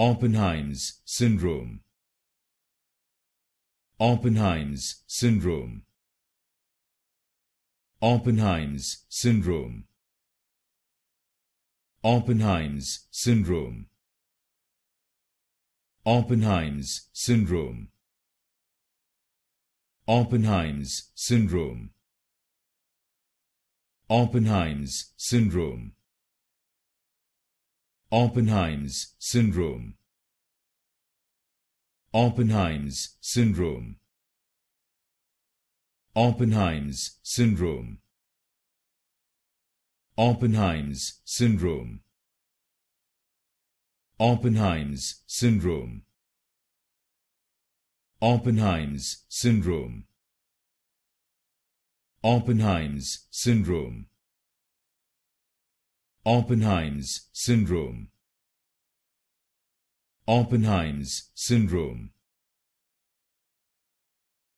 Oppenheim's syndrome. Oppenheim's syndrome. Oppenheim's syndrome. Oppenheim's syndrome. Oppenheim's syndrome. Oppenheim's syndrome. Oppenheim's syndrome. Oppenheim's syndrome. Oppenheim's syndrome. Oppenheim's syndrome. Oppenheim's syndrome. Oppenheim's syndrome. Oppenheim's syndrome. Oppenheim's syndrome. Oppenheim's syndrome. Oppenheim's syndrome.